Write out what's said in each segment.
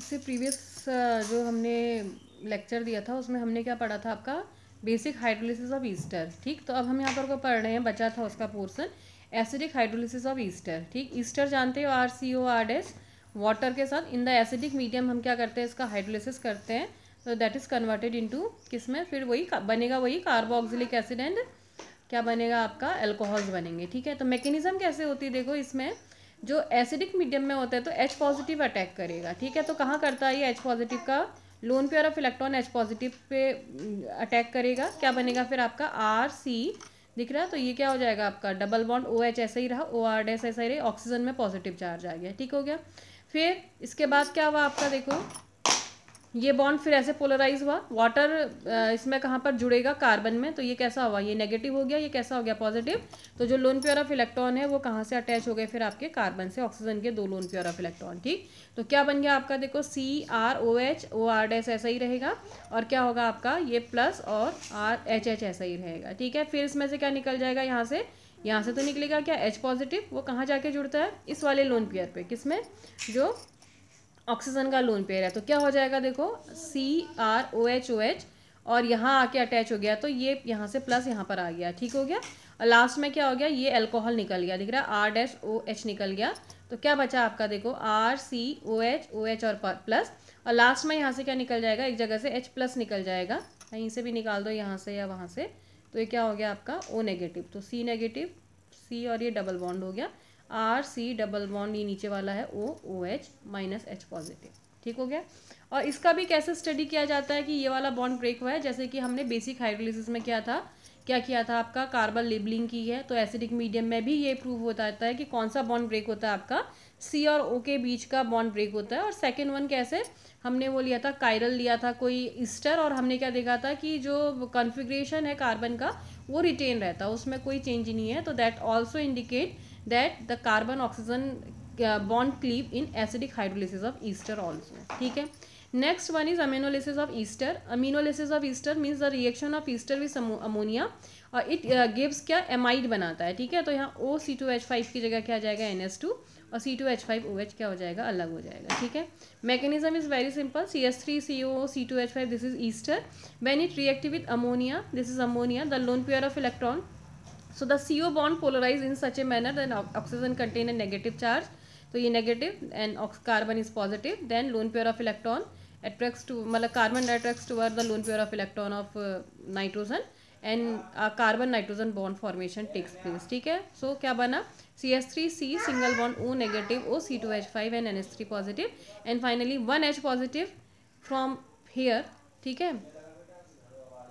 इससे previous uh, जो हमने लेक्चर दिया था उसमें हमने क्या पढ़ा था आपका बेसिक हाइड्रोलिसिस ऑफ ईस्टर ठीक तो अब हम यहाँ पर पढ़ रहे हैं बचा था उसका portion acidic hydrolysis of ester ठीक ईस्टर जानते हो R C O R dash water के साथ इन द एसिडिक मीडियम हम क्या करते हैं इसका हाइड्रोलिसिस करते हैं तो दैट इज़ कन्वर्टेड टू किस में फिर वही बनेगा वही कार्बोक्सिलिक एसिड एंड क्या बनेगा आपका एल्कोहल्स बनेंगे ठीक है तो मैकेनिज्म कैसे होती है देखो इसमें जो एसिडिक मीडियम में होता है तो एच पॉजिटिव अटैक करेगा ठीक है तो कहाँ करता है ये एच पॉजिटिव का lone pair of electron H positive पे अटैक करेगा क्या बनेगा फिर आपका आर सी दिख रहा है तो ये क्या हो जाएगा आपका डबल बॉन्ड ओ एच ऐसा ही रहा ओ आर डैस ऐसा ही रही ऑक्सीजन में पॉजिटिव चार्ज आ गया ठीक हो गया फिर इसके बाद क्या हुआ आपका देखो ये बॉन्ड फिर ऐसे पोलराइज हुआ वाटर इसमें कहाँ पर जुड़ेगा कार्बन में तो ये कैसा हुआ ये नेगेटिव हो गया ये कैसा हो गया पॉजिटिव तो जो लोन प्योर ऑफ इलेक्ट्रॉन है वो कहाँ से अटैच हो गए फिर आपके कार्बन से ऑक्सीजन के दो लोन प्योर ऑफ इलेक्ट्रॉन ठीक तो क्या बन गया आपका देखो C R O H O R dash ऐसा ही रहेगा और क्या होगा आपका ये प्लस और आर एच एच ऐसा ही रहेगा ठीक है फिर इसमें से क्या निकल जाएगा यहाँ से यहाँ से तो निकलेगा क्या एच पॉजिटिव वो कहाँ जाके जुड़ता है इस वाले लोन पेयर पे किसमें जो ऑक्सीजन का लोन पेयर है तो क्या हो जाएगा देखो C R O H O H और यहाँ आके अटैच हो गया तो ये यहाँ से प्लस यहाँ पर आ गया ठीक हो गया और लास्ट में क्या हो गया ये अल्कोहल निकल गया दिख रहा है आर डैश ओ एच निकल गया तो क्या बचा आपका देखो R C O H O H और प्लस और लास्ट में यहाँ से क्या निकल जाएगा एक जगह से एच प्लस निकल जाएगा कहीं से भी निकाल दो यहाँ से या वहाँ से तो ये क्या हो गया आपका ओ नेगेटिव तो सी नेगेटिव सी और ये डबल बॉन्ड हो गया आर सी डबल बॉन्ड ये नीचे वाला है O O H minus H positive ठीक हो गया और इसका भी कैसे स्टडी किया जाता है कि ये वाला बॉन्ड ब्रेक हुआ है जैसे कि हमने बेसिक हाइड्रोलिसिस में क्या था क्या किया था आपका कार्बन लेबलिंग की है तो एसिडिक मीडियम में भी ये प्रूव होता रहता है कि कौन सा बॉन्ड ब्रेक होता है आपका सी और ओ के बीच का बॉन्ड ब्रेक होता है और सेकेंड वन कैसे हमने वो लिया था कायरल लिया था कोई ईस्टर और हमने क्या देखा था कि जो कन्फिग्रेशन है कार्बन का वो रिटेन रहता है उसमें कोई चेंज नहीं है तो that also indicate that the carbon oxygen bond cleave in acidic hydrolysis of ester also ठीक है next one is aminolysis of ester aminolysis of ester means the reaction of ester with ammonia और it gives uh, क्या amide बनाता है ठीक है तो यहाँ O C two H five की जगह क्या जाएगा एन एस टू और C two H five O H क्या हो जाएगा अलग हो जाएगा ठीक है mechanism is very simple C S three C O O C two H five this is ester when it reactive with ammonia this is ammonia the lone pair of electron so the C O bond polarize in such a manner then oxygen contain a negative charge तो ये negative end carbon is positive then lone pair of electron attracts to मतलब carbon detracts to were the lone pair of electron of nitrogen and carbon nitrogen bond formation takes place ठीक है so so, क्या बना C S three C single bond O negative O C two H five and N S three positive and finally one H positive from here ठीक है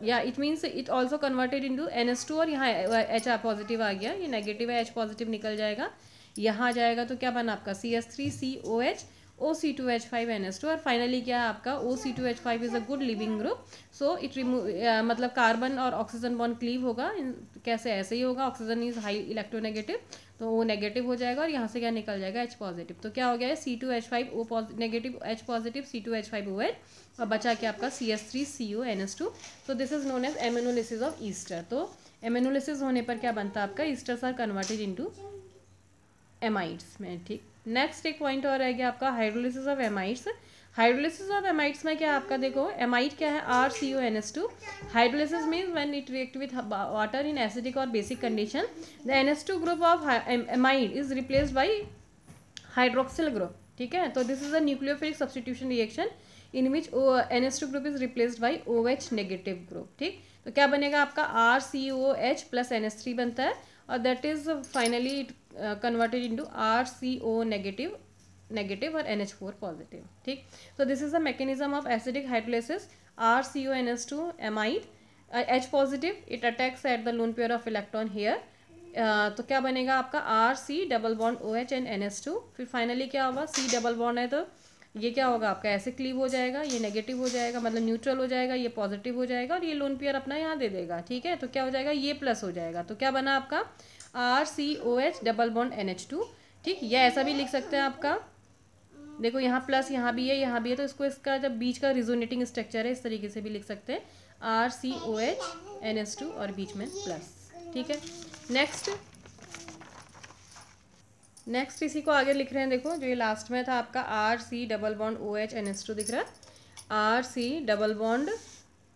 या it means it also converted S two और यहाँ H R positive आ गया ये negative है H positive निकल जाएगा यहाँ जाएगा तो क्या बना आपका C S three C O H O C two H five N S two और फाइनली क्या है आपका O C two H five is a good leaving group so it remove मतलब कार्बन और ऑक्सीजन बॉन्ड क्लीव होगा कैसे ऐसे ही होगा ऑक्सीजन इज हाई इलेक्ट्रोनेगेटिव तो वो नेगेटिव हो जाएगा और यहाँ से क्या निकल जाएगा एच पॉजिटिव तो क्या हो गया है C two H five O negative H positive C two H five O H और बचा क्या आपका C S three C O N S two so this is known as aminolysis of ester तो एमिनोलिसिस होने पर क्या बनता है आपका esters are converted into amides में ठीक नेक्स्ट एक पॉइंट और रह गया आपका hydrolysis of amides hydrolysis of amides में क्या आपका देखो एमाइड क्या है R C O N S two hydrolysis means when it react with water in acidic और basic condition the N S two group of amide is replaced by hydroxyl group ठीक है तो this is a nucleophilic substitution reaction in which O N S two group is replaced by O H negative group ठीक तो क्या बनेगा आपका R C O H plus N S three बनता है और that is finally it converted into RCO negative negative or NH4 positive ठीक so this is the mechanism of acidic hydrolysis RCONS2 amide uh, H positive it attacks at the lone pair of electron here Uh, तो क्या बनेगा आपका R C double bond O H and N S two फिर finally क्या होगा सी double bond है तो ये क्या होगा आपका ऐसे क्लीव हो जाएगा ये नेगेटिव हो जाएगा मतलब न्यूट्रल हो जाएगा ये पॉजिटिव हो जाएगा और ये लोन पेयर अपना यहाँ दे देगा ठीक है तो क्या हो जाएगा ये प्लस हो जाएगा तो क्या बना आपका R C O H double bond N H two ठीक या ऐसा भी लिख सकते हैं आपका देखो यहाँ प्लस यहाँ भी है यहाँ भी है तो इसको इसका जब बीच का रिजोनेटिंग स्ट्रक्चर है इस तरीके से भी लिख सकते हैं R C O H N S two और बीच में प्लस ठीक है नेक्स्ट नेक्स्ट इसी को आगे लिख रहे हैं देखो जो ये लास्ट में था आपका R C double bond O H N S two दिख रहा है R C double bond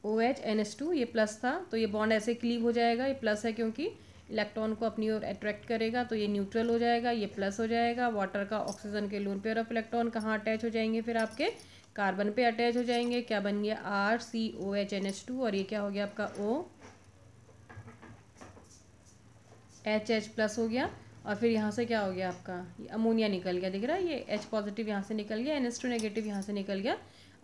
O H N S two ये प्लस था तो ये बॉन्ड ऐसे क्लीव हो जाएगा ये प्लस है क्योंकि इलेक्ट्रॉन को अपनी ओर अट्रैक्ट करेगा तो ये न्यूट्रल हो जाएगा ये प्लस हो जाएगा वाटर का ऑक्सीजन के लोन पेयर ऑफ इलेक्ट्रॉन कहाँ अटैच हो जाएंगे फिर आपके कार्बन पे अटैच हो जाएंगे क्या बन गया R C O H N H two और ये क्या हो गया आपका ओ एच एच प्लस हो गया और फिर यहाँ से क्या हो गया आपका अमोनिया निकल गया दिख रहा है ये एच पॉजिटिव यहाँ से निकल गया एन एस टू नेगेटिव यहाँ से निकल गया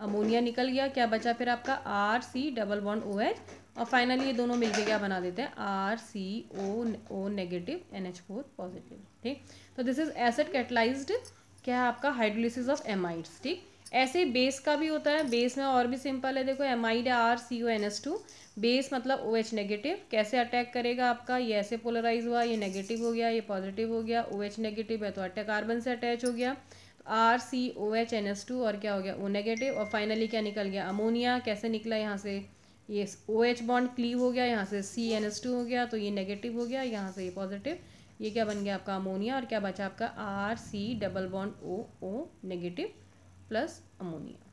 अमोनिया निकल गया क्या बचा फिर आपका R C double one O H और फाइनली ये दोनों मिलके क्या बना देते हैं R C O O negative N H four positive ठीक तो दिस इज एसिड कैटलाइज्ड क्या है आपका हाइड्रोलिसिस ऑफ एमाइड्स ठीक ऐसे बेस का भी होता है बेस में और भी सिंपल है देखो amide R C O N S two base मतलब ओ एच नेगेटिव कैसे अटैक करेगा आपका ये ऐसे पोलराइज हुआ ये नेगेटिव हो गया ये पॉजिटिव हो गया ओ एच नेगेटिव है तो अटैक कार्बन से अटैच हो गया R C O H N S two और क्या हो गया ओ नेगेटिव और फाइनली क्या निकल गया अमोनिया कैसे निकला यहाँ से ये ओ एच बॉन्ड क्लीव हो गया यहाँ से सी एन एस टू हो गया तो ये नेगेटिव हो गया यहाँ से ये पॉजिटिव ये क्या बन गया आपका अमोनिया और क्या बचा आपका R C double bond O O negative plus ammonia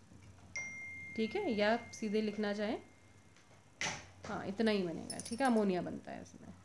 ठीक है या सीधे लिखना चाहें हाँ इतना ही बनेगा ठीक है अमोनिया बनता है इसमें